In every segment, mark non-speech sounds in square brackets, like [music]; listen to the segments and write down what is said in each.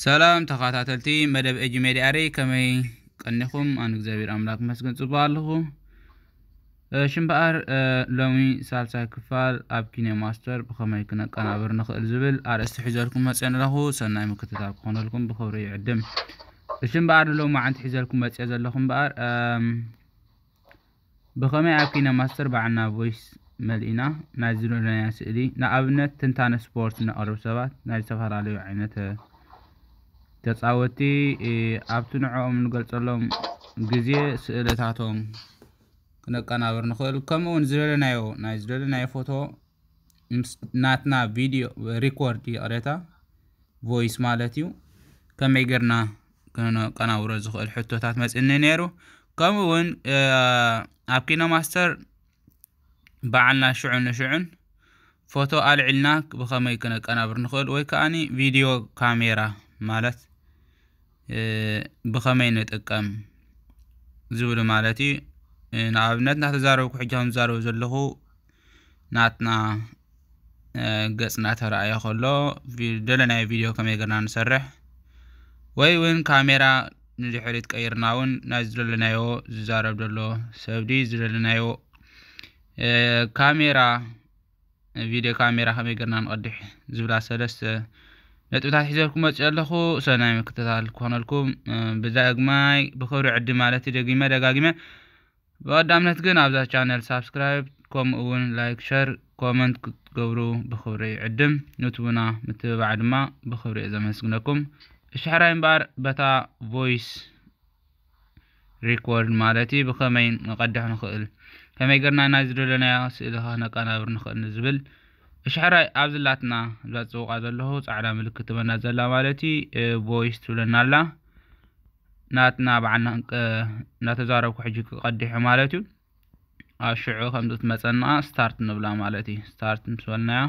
ሰላም ተኸታተልቲ መደብ ኤጅ ሜድያ ሬ ከመይ ቀኒኹም ኣነ እግዚኣብሔር ኣምላክ መስገን ፅቡቅ ኣለኹ ሽምበኣር ሎሚ ሳልሳይ ክፋል ኣብ ኪነ ማስተር ብኸመይ ክነቀናብር ንኽእል ዝብል ኣርእስቲ ሒዘልኩም መፅአን ኣለኹ ሰናይ ምክትታል ክኾነልኩም ብክብሪ ይዕድም እሺ እምበኣር ሎሚ ዓንቲ ሒዘልኩም መፅአ ዘለኹ እምበኣር ብኸመይ ኣብ ኪነ ማስተር ባዕልና ቮይስ መሊእና ናይ ዝደለና ስእሊ ንኣብነት ትንታነ ስፖርት ነቐርብ ሰባት ናይ ዝተፈላለዩ ዓይነት ተፃወቲ ኣብቲ ንዕኦም ንገልፀሎም ግዜ ስእለታቶም ክነቀናብር ንኽእል ከምኡ ውን ዝደለናዮ ናይ ዝደለናዮ ፎቶ ናትና ቪድዮ ሪኮርድ ይቕሬታ ቮይስ ማለት እዩ ከመይ ጌርና ክነቀናብሮ ዝኽእል ሕቶታት መፅኒ ነይሩ ከምኡ ውን ኣብ ኪኖማስተር በዓልና ሽዑን ንሽዑን ፎቶ ኣልዕልና ብኸመይ ክነቀናብር ንኽእል ወይ ከዓኒ ቪድዮ ካሜራ ማለት ብኸመይ ንጥቀም ዝብሉ ማለት እዩ ንኣብነት እናተዛረብኩ ሕጂ ከም ዝዛረቡ ዘለኹ ናትና ገጽ እናተረኣየ ከሎ ደለ ናይ ቪድዮ ከመይ ገርና ንሰርሕ ወይ እውን ካሜራ ንድሕሪ ትቀይርና እውን ናይ ዝደለናዮ ዝዛረብ ዘሎ ሰብዲ ዝደለናዮ ካሜራ ቪድዮ ካሜራ ከመይ ገርና ንቐድሕ ዝብላ ሰለስተ ነጥብታት ሒዘልኩም መፅ ኣለኹ ሰናይ ምክትታል ክኾነልኩም ብዛግማይ ብክብሪ ዕዲ ማለት ደጊመ ደጋጊመ ብቐዳምነት ግን ኣብዛ ቻነል ሳብስክራይብ ከምኡ እውን ላይክ ሸር ኮመንት ክትገብሩ ብክብሪ ዕድም ንትቡና ምትብባዕ ድማ ብክብሪ እየ ዘመስግነኩም እሻሕራይ እምበር በታ ቮይስ ሪኮርድ ማለት እዩ ብከመይ ንቐድሕ ንኽእል ከመይ ገርና ናይ ዝደለናዮ ስእሊ ከ ነቀናብር ንኽእል ንዝብል ብሻዕራይ ኣብ ዝላትና እዛ ፅውቃ ዘለኹ ፃዕዳ ምልክት ትበና ዘላ ማለት እዩ ቦይስ ትብለና ኣላ ናትና በዓልና እናተዛረብኩ ሕጂ ክቀዲሑ ማለት እዩ ኣብ ሽዑ ከምዚ ትመፀና ስታርት ንብላ ማለት እዩ ስታርት ምስ በልናያ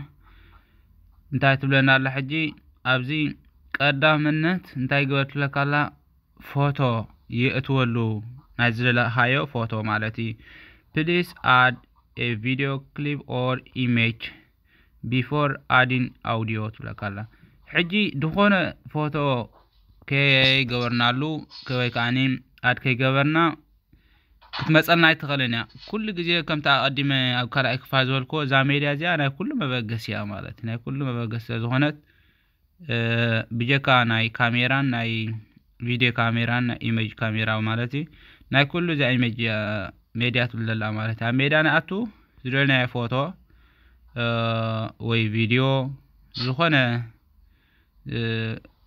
እንታይ ትብለና ኣላ ሕጂ ኣብዚ ቀዳምነት እንታይ ግበርትለካላ ፎቶ ይእትወሉ ናይ ዝለካዮ ፎቶ ማለት እዩ ፕሊስ ኣድ ቪድዮ ክሊፕ ኦር ኢሜጅ ቢፎር አዲን አውዲዮ ትብለካላ ሕጂ ድኾነ ፎቶ ከይገበርናሉ ወይ ከዓኒ ኣድ ከይገበርና ክትመፀልና ኣይትኽእልን እያ ኩሉ ግዜ ከምቲ ኣቐዲመ ኣብ ካልኣይ ክፋ ዝበልኮ እዛ ሜድያ እዚኣ ናይ ኩሉ መበገስ እያ ማለት እዩ ናይ ኩሉ መበገስ ስለ ዝኾነት ብጀካ ናይ ካሜራን ናይ ቪድዮ ካሜራን ናይ ኢሜጅ ካሜራ ማለት እዩ ናይ ኩሉ እዛ ኢሜጅ ሜድያ ትብል ዘላ ማለት እዩ ኣብ ሜድያ ንኣቱ ዝደለናየ ፎቶ ወይ ቪዲዮ ዝኾነ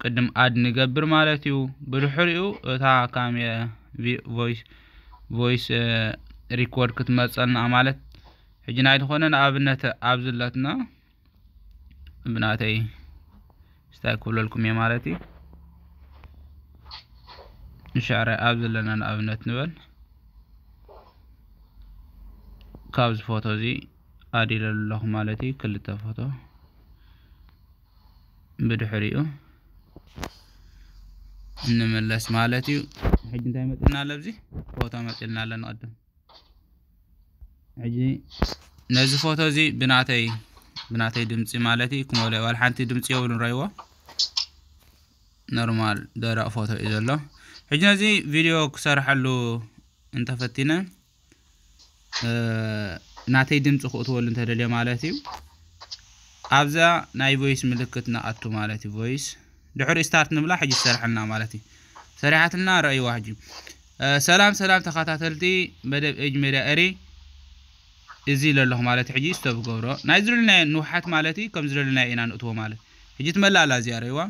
ቅድም ኣድ ንገብር ማለት እዩ ብድሕሪኡ እታ ካሜ ቮይስ ሪኮርድ ክትመፀልና ማለት ሕጂ ናይ ዝኾነ ንኣብነት ኣብ ዝለትና ብናተይ ስታይ ክብለልኩም እየ ማለት እዩ ንሻዕራይ ኣብ ዘለና ንኣብነት ንበል ካብዚ ፎቶ እዚ ኣዲለሉ ኣለኹ ማለት እዩ ክልተ ፎቶ ብድሕሪኡ እንመለስ ማለት እዩ ሕጂ እንታይ መፅልና ኣሎ ብዚ ፎቶ መፅልና ኣሎ ንቅድም ሕጂ ነዚ ፎቶ እዚ ብናተይ ብናተይ ድምፂ ማለት እዩ ክመልኦ ዋል ሓንቲ ድምፂ የብሉን ረይዎ ኖርማል ደረቕ ፎቶ እዩ ዘሎ ሕጂ ነዚ ቪድዮ ክሰርሐሉ እንተፈቲነ ناتي دمت خطول انت دليا مالاتي ابزا ناي فويس ملكتنا اتو مالاتي فويس دحور استارت نبلا حجي سرحنا مالاتي سريحتنا رأي واحجي سلام سلام تخاتاتلتي بدب اجمي رأري ازي لله مالاتي حجي استوب قورو ناي زرلنا نوحات مالاتي كم زرلنا اينا نقطو مالاتي حجي تملا على زيارة ايوا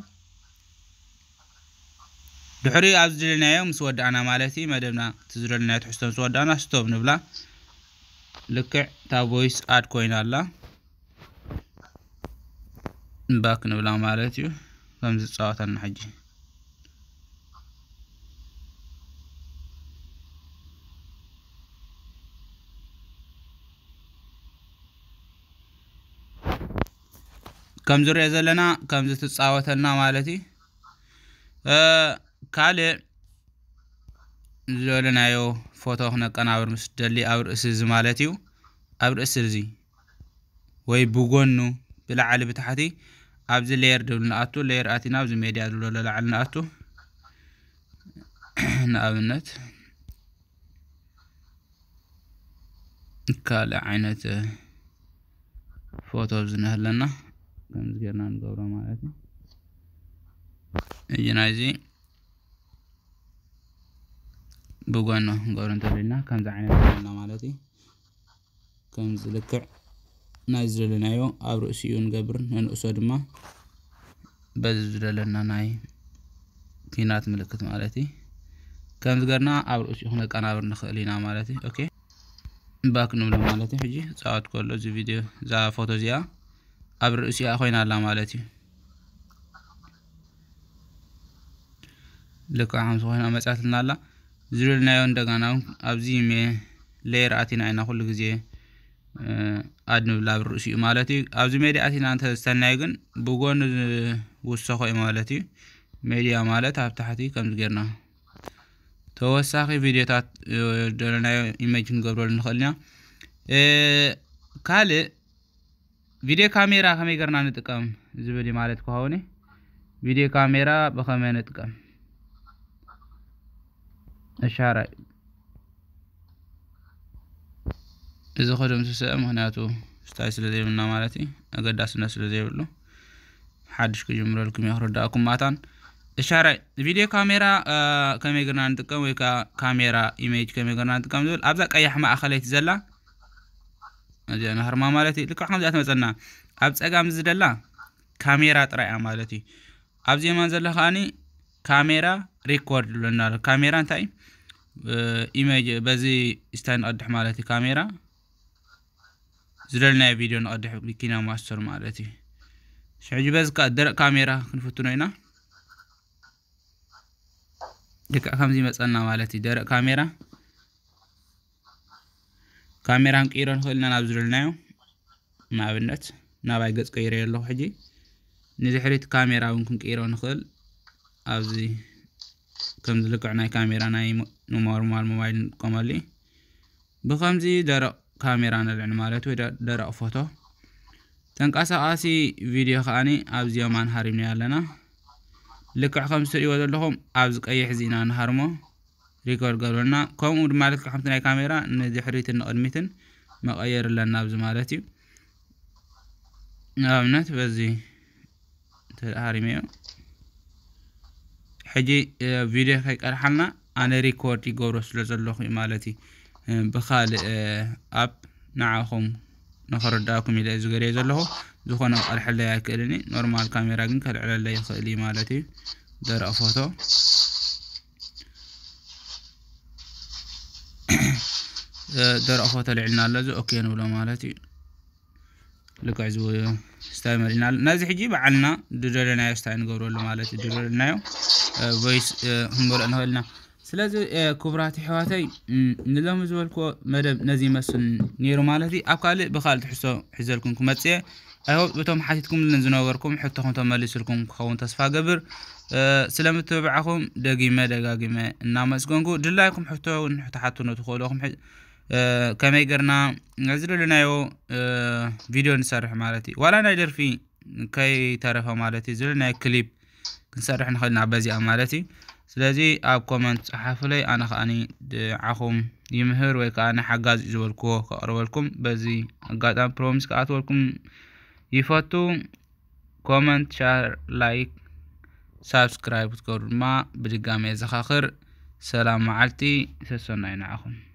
دحوري ابزا لنا يوم سودعنا مالاتي مدبنا تزرلنا تحستن سودعنا استوب نبلا ልክዕ እታ ቮይስ ኣድ ኮይና ኣላ ባክ ንብላ ማለት እዩ ከም ዝፃወተና ሕጂ ከም ዝሪኦ ዘለና ከምዚ ትፃወተና ማለት እዩ ካልእ ዝበለናዮ ፎቶ ክነቀናብር ምስ ደሊ ኣብ ርእሲ እዚ ማለት እዩ ኣብ ርእሲ እዚ ወይ ብጎኑ ብላዕሊ ብታሕቲ ኣብዚ ሌየር ድብል ንኣቱ ሌየር ኣቲና ኣብዚ ሜድያ ዝብሎ ላዕሊ ንኣቱ [clears throat] ንኣብነት ካልእ ዓይነት ፎቶ ዝነህለና ከምዚ ጌርና ንገብሮ ማለት እዩ እይና ናይዚ ብጎኖ ክንገብሮ እንተልዩና ከምዚ ዓይነት ዘለና ማለት እዩ ከምዚ ልክዕ ናይ ዝደለናዮ ኣብ ርእሲኡ ንገብር ንንእሶ ድማ በዚ ዝደለና ናይ ኪናት ምልክት ማለት እዩ ከምዚ ገርና ኣብ ርእሲኡ ክነቀናብር ንኽእል ኢና ማለት እዩ ኦኬ ባክ ንብሎ ማለት እዩ ሕጂ ፃወት ከሎ እዚ ቪድዮ እዛ ፎቶ እዚኣ ኣብ ርእሲኣ ኮይና ኣላ ማለት እዩ ልክዕ ከምዚ ኮይና መፅኣትና ኣላ እዚ ልልናዮ እንደገና ኣብዚ ሌየር ኣቲና ኢና ኩሉ ግዜ ኣድ ምብላ ኣብ ርእሲ እዩ ማለት እዩ ኣብዚ ሜድያ ኣቲና እንተዝተናይ ግን ብጎኒ ዝውሰኮ እዩ ማለት እዩ ሜድያ ማለት ኣብ ታሕቲ ከምዚ ጌርና ተወሳኺ ቪድዮታት ደለናዮ ኢሜጅ ክንገብረሉ ንኽእል ኢና ካልእ ቪድዮ ካሜራ ከመይ ገርና ንጥቀም ዝብል ማለት ክኸውኒ ቪድዮ ካሜራ ብኸመይ ንጥቀም ishaaray እዚ ከደምስሰ ምክንያቱ ስታይ ስለ ዘይብልና ማለት እዩ ኣገዳስነት ስለ ዘይብሉ ሓድሽ ክጅምረልኩም እዮ ክርዳእኩም ማታን እሻራይ ቪድዮ ካሜራ ከመይ ገርና ንጥቀም ወይ ከዓ ካሜራ ኢሜጅ ከመይ ገርና ንጥቀም ዝብል ኣብዛ ቀያሕ ማእኸለይቲ ዘላ እዚኣ ናሃርማ ማለት እዩ ልክዕ ከምዚኣ ትመፀና ኣብ ፀጋም ዝደላ ካሜራ ጥራይ እያ ማለት እዩ ኣብ የማን ዘላ ከዓኒ ካሜራ ሪኮርድ ብለና ካሜራ እንታይ ኢሜጅ በዚ ስታይ ንቀድሕ ማለት እዩ ካሜራ ዝደለናዮ ቪድዮ ንቀድሕ ኪና ማስተር ማለት እዩ ሕጂ በዚ ከዓ ደረቅ ካሜራ ክንፍትኖ ኢና ልክዕ ከምዚ መፀና ማለት እዩ ደረቅ ካሜራ ካሜራ ክንቅይሮ ንክእል ኢና ናብ ዝደለናዮ ንኣብነት ናባይ ገፅ ቀይረ ኣለኩ ሕጂ ንድሕሪት ካሜራ እውን ክንቅይሮ ንክእል ኣብዚ ከም ዝልክዕ ናይ ካሜራ ናይ ኖርማል ሞባይል ንጥቀመሉ እዩ ብከምዚ ደረቕ ካሜራ ነልዕል ማለት ወይ ደረቕ ፎቶ ተንቀሳቃሲ ቪድዮ ከዓኒ ኣብዚ የማን ሃሪምና ኣለና ልክዕ ከም ዝትርእይዎ ዘለኹም ኣብዚ ቀይሕ እዚ ንሃርሞ ሪኮርድ ገብረልና ከምኡ ድማ ልክዕ ከምቲ ናይ ካሜራ ንድሕሪትን ንቅድሚትን መቀየር ኣለና ኣብዚ ማለት እዩ ንኣብነት በዚ ተሃሪመ እዮ حجي فيديو كيقرحلنا انا ريكوردي غورس لزلوخي مالتي بخال اب نعاهم نخرداكم الى زغري زلوخو زخونا قرحل لي اكلني نورمال كاميرا كن كل على لي خلي مالتي در فوتو در فوتو لعلنا لزو اوكي نولو مالتي لك عزو استعمل لنا نازح يجيب عنا دجلنا يستعين غورو مالتي دجلنايو ቮይስ ክንበልዖ ንኽእል ኢና ስለዚ ክቡራት ኣሕዋተይ ንሎሚ ዝበልክዎ መደብ ነዚ ይመስል ነይሩ ማለት እዩ ኣብ ካልእ ብካልእ ትሕሶ ሒዘልኩም ክመፅ እየ ኣይሆፕ እቶም ሓቲትኩምልን ዝነበርኩም ሕቶኹም ተመሊስልኩም ክኸውን ተስፋ ገብር ስለምትብዕኹም ደጊመ ደጋጊመ እናመስገንኩ ድላይኩም ሕቶ እውን ሕቶሓቱ ነትኽእልኹም ከመይ ገርና ዝደለናዮ ቪድዮ ንሰርሕ ማለት እዩ ዋላ ናይ ደርፊ ከይተረፈ ማለት እዩ ዝደለናዮ ክሊፕ كنسرح نخل نعبازي أمالتي سلازي أب كومنت حفلي أنا خاني عخوم يمهر ويك أنا حقاز إزوالكو كأروالكم بزي قاد أم بروميس كأتوالكم يفاتو كومنت شار لايك سبسكرايب تكور ما بجي قامي زخاخر سلام معلتي سسونا ينعخوم